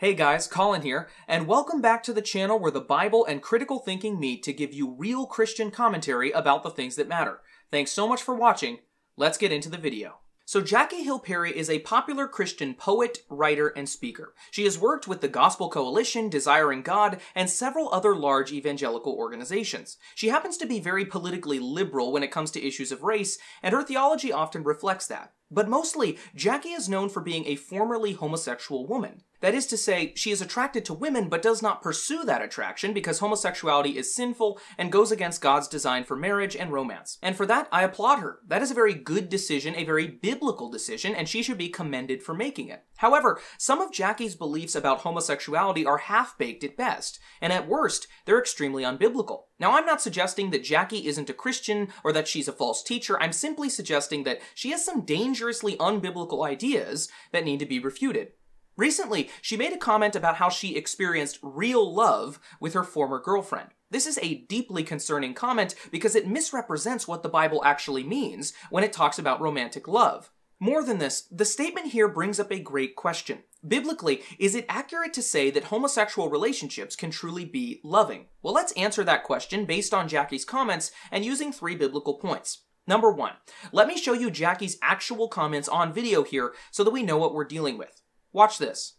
Hey guys, Colin here, and welcome back to the channel where the Bible and critical thinking meet to give you real Christian commentary about the things that matter. Thanks so much for watching. Let's get into the video. So Jackie Hill Perry is a popular Christian poet, writer, and speaker. She has worked with the Gospel Coalition, Desiring God, and several other large evangelical organizations. She happens to be very politically liberal when it comes to issues of race, and her theology often reflects that. But mostly, Jackie is known for being a formerly homosexual woman. That is to say, she is attracted to women but does not pursue that attraction because homosexuality is sinful and goes against God's design for marriage and romance. And for that, I applaud her. That is a very good decision, a very biblical decision, and she should be commended for making it. However, some of Jackie's beliefs about homosexuality are half baked at best, and at worst, they're extremely unbiblical. Now, I'm not suggesting that Jackie isn't a Christian or that she's a false teacher. I'm simply suggesting that she has some dangerously unbiblical ideas that need to be refuted. Recently, she made a comment about how she experienced real love with her former girlfriend. This is a deeply concerning comment because it misrepresents what the Bible actually means when it talks about romantic love. More than this, the statement here brings up a great question. Biblically, is it accurate to say that homosexual relationships can truly be loving? Well, let's answer that question based on Jackie's comments and using three biblical points. Number one, let me show you Jackie's actual comments on video here so that we know what we're dealing with. Watch this.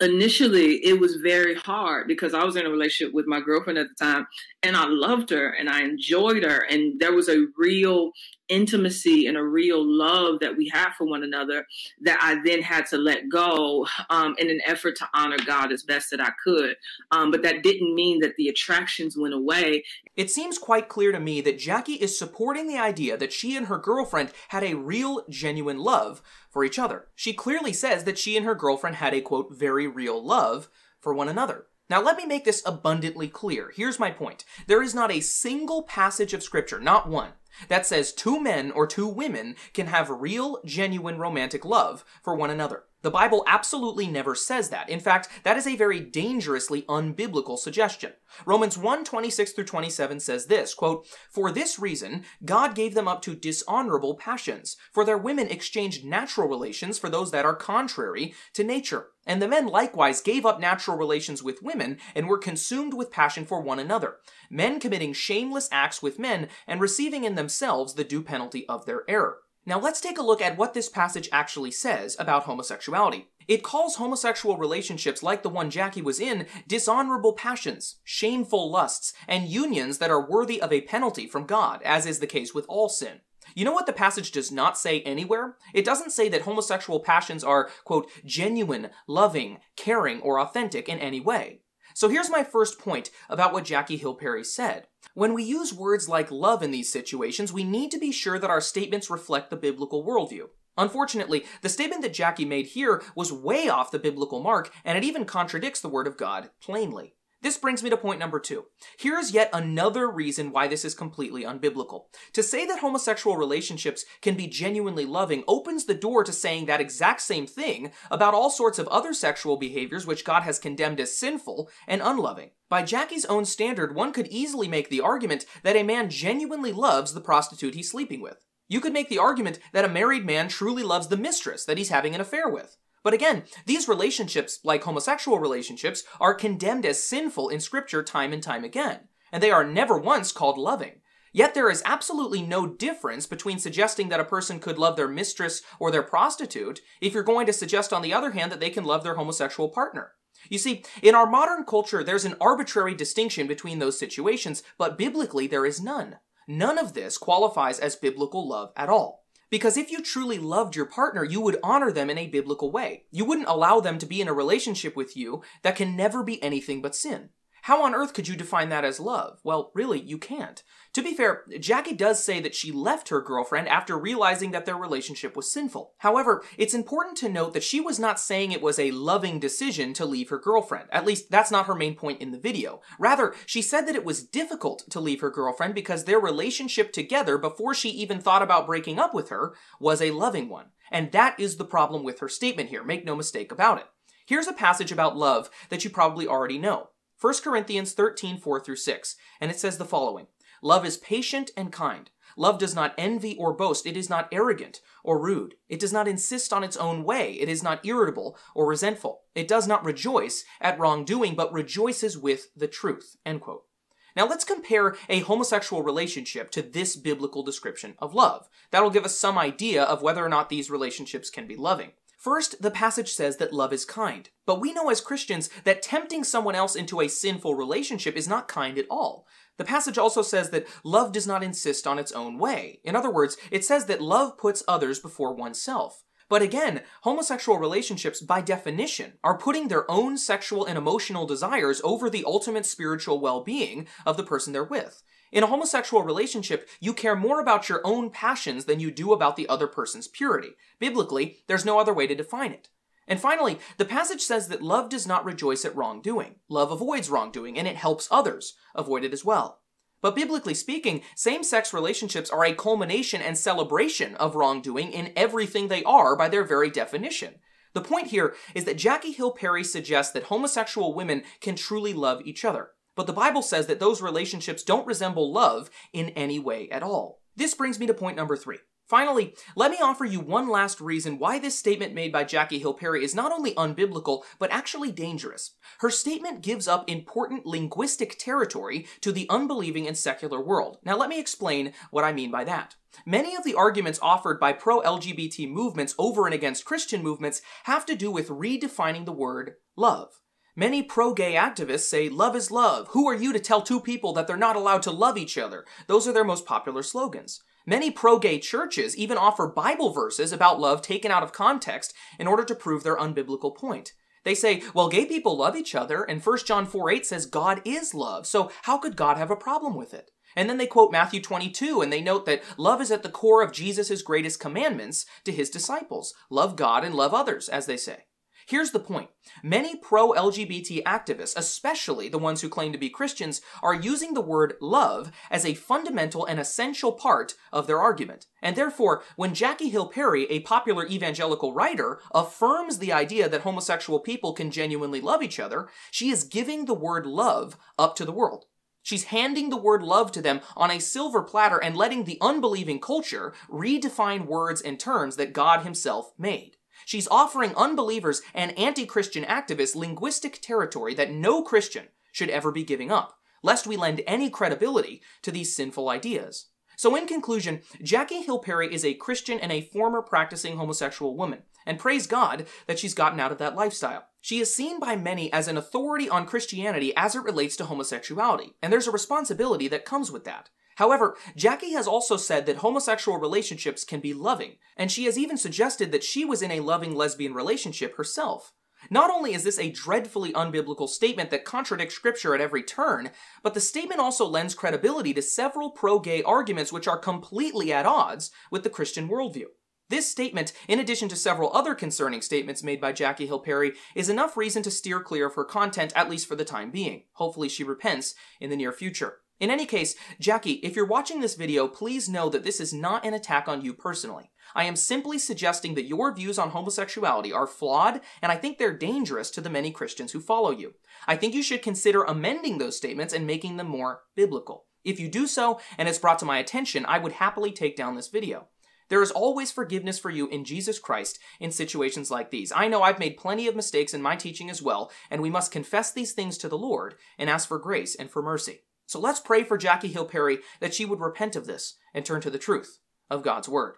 Initially, it was very hard because I was in a relationship with my girlfriend at the time and I loved her and I enjoyed her. And there was a real intimacy and a real love that we have for one another that I then had to let go um, in an effort to honor God as best that I could. Um, but that didn't mean that the attractions went away. It seems quite clear to me that Jackie is supporting the idea that she and her girlfriend had a real, genuine love for each other. She clearly says that she and her girlfriend had a quote, very real love for one another. Now, let me make this abundantly clear. Here's my point. There is not a single passage of scripture, not one, that says two men or two women can have real, genuine romantic love for one another. The Bible absolutely never says that. In fact, that is a very dangerously unbiblical suggestion. Romans 1 26 through 27 says this quote, For this reason, God gave them up to dishonorable passions, for their women exchanged natural relations for those that are contrary to nature. And the men likewise gave up natural relations with women and were consumed with passion for one another, men committing shameless acts with men and receiving in themselves the due penalty of their error. Now let's take a look at what this passage actually says about homosexuality. It calls homosexual relationships like the one Jackie was in dishonorable passions, shameful lusts, and unions that are worthy of a penalty from God, as is the case with all sin. You know what the passage does not say anywhere? It doesn't say that homosexual passions are, quote, genuine, loving, caring, or authentic in any way. So here's my first point about what Jackie Hill Perry said. When we use words like love in these situations, we need to be sure that our statements reflect the biblical worldview. Unfortunately, the statement that Jackie made here was way off the biblical mark, and it even contradicts the Word of God plainly. This brings me to point number two. Here is yet another reason why this is completely unbiblical. To say that homosexual relationships can be genuinely loving opens the door to saying that exact same thing about all sorts of other sexual behaviors which God has condemned as sinful and unloving. By Jackie's own standard, one could easily make the argument that a man genuinely loves the prostitute he's sleeping with. You could make the argument that a married man truly loves the mistress that he's having an affair with. But again, these relationships, like homosexual relationships, are condemned as sinful in Scripture time and time again, and they are never once called loving. Yet there is absolutely no difference between suggesting that a person could love their mistress or their prostitute if you're going to suggest, on the other hand, that they can love their homosexual partner. You see, in our modern culture, there's an arbitrary distinction between those situations, but biblically there is none. None of this qualifies as biblical love at all. Because if you truly loved your partner, you would honor them in a biblical way. You wouldn't allow them to be in a relationship with you that can never be anything but sin. How on earth could you define that as love? Well, really, you can't. To be fair, Jackie does say that she left her girlfriend after realizing that their relationship was sinful. However, it's important to note that she was not saying it was a loving decision to leave her girlfriend. At least, that's not her main point in the video. Rather, she said that it was difficult to leave her girlfriend because their relationship together before she even thought about breaking up with her was a loving one. And that is the problem with her statement here, make no mistake about it. Here's a passage about love that you probably already know. 1 Corinthians 13, 4 through 6, and it says the following Love is patient and kind. Love does not envy or boast. It is not arrogant or rude. It does not insist on its own way. It is not irritable or resentful. It does not rejoice at wrongdoing, but rejoices with the truth. Now let's compare a homosexual relationship to this biblical description of love. That'll give us some idea of whether or not these relationships can be loving. First, the passage says that love is kind, but we know as Christians that tempting someone else into a sinful relationship is not kind at all. The passage also says that love does not insist on its own way. In other words, it says that love puts others before oneself. But again, homosexual relationships, by definition, are putting their own sexual and emotional desires over the ultimate spiritual well being of the person they're with. In a homosexual relationship, you care more about your own passions than you do about the other person's purity. Biblically, there's no other way to define it. And finally, the passage says that love does not rejoice at wrongdoing. Love avoids wrongdoing, and it helps others avoid it as well. But biblically speaking, same sex relationships are a culmination and celebration of wrongdoing in everything they are by their very definition. The point here is that Jackie Hill Perry suggests that homosexual women can truly love each other. But the Bible says that those relationships don't resemble love in any way at all. This brings me to point number three. Finally, let me offer you one last reason why this statement made by Jackie Hill Perry is not only unbiblical, but actually dangerous. Her statement gives up important linguistic territory to the unbelieving and secular world. Now, let me explain what I mean by that. Many of the arguments offered by pro LGBT movements over and against Christian movements have to do with redefining the word love. Many pro gay activists say, Love is love. Who are you to tell two people that they're not allowed to love each other? Those are their most popular slogans. Many pro gay churches even offer Bible verses about love taken out of context in order to prove their unbiblical point. They say, well, gay people love each other, and 1 John 4 8 says God is love, so how could God have a problem with it? And then they quote Matthew 22, and they note that love is at the core of Jesus' greatest commandments to his disciples love God and love others, as they say. Here's the point. Many pro-LGBT activists, especially the ones who claim to be Christians, are using the word love as a fundamental and essential part of their argument. And therefore, when Jackie Hill Perry, a popular evangelical writer, affirms the idea that homosexual people can genuinely love each other, she is giving the word love up to the world. She's handing the word love to them on a silver platter and letting the unbelieving culture redefine words and terms that God himself made. She's offering unbelievers and anti Christian activists linguistic territory that no Christian should ever be giving up, lest we lend any credibility to these sinful ideas. So, in conclusion, Jackie Hill Perry is a Christian and a former practicing homosexual woman, and praise God that she's gotten out of that lifestyle. She is seen by many as an authority on Christianity as it relates to homosexuality, and there's a responsibility that comes with that. However, Jackie has also said that homosexual relationships can be loving, and she has even suggested that she was in a loving lesbian relationship herself. Not only is this a dreadfully unbiblical statement that contradicts scripture at every turn, but the statement also lends credibility to several pro-gay arguments which are completely at odds with the Christian worldview. This statement, in addition to several other concerning statements made by Jackie Hill Perry, is enough reason to steer clear of her content, at least for the time being. Hopefully she repents in the near future. In any case, Jackie, if you're watching this video, please know that this is not an attack on you personally. I am simply suggesting that your views on homosexuality are flawed, and I think they're dangerous to the many Christians who follow you. I think you should consider amending those statements and making them more biblical. If you do so, and it's brought to my attention, I would happily take down this video. There is always forgiveness for you in Jesus Christ in situations like these. I know I've made plenty of mistakes in my teaching as well, and we must confess these things to the Lord and ask for grace and for mercy. So let's pray for Jackie Hill Perry that she would repent of this and turn to the truth of God's Word.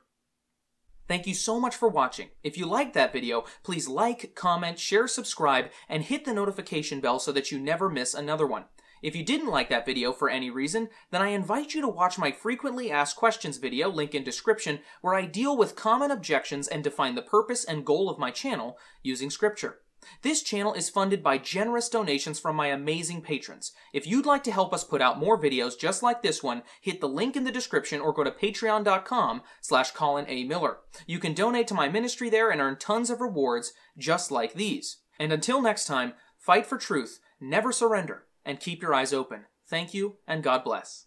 Thank you so much for watching. If you liked that video, please like, comment, share, subscribe, and hit the notification bell so that you never miss another one. If you didn't like that video for any reason, then I invite you to watch my frequently asked questions video, link in description, where I deal with common objections and define the purpose and goal of my channel using scripture. This channel is funded by generous donations from my amazing patrons. If you'd like to help us put out more videos just like this one, hit the link in the description or go to patreon.com slash Colin A. Miller. You can donate to my ministry there and earn tons of rewards just like these. And until next time, fight for truth, never surrender, and keep your eyes open. Thank you, and God bless.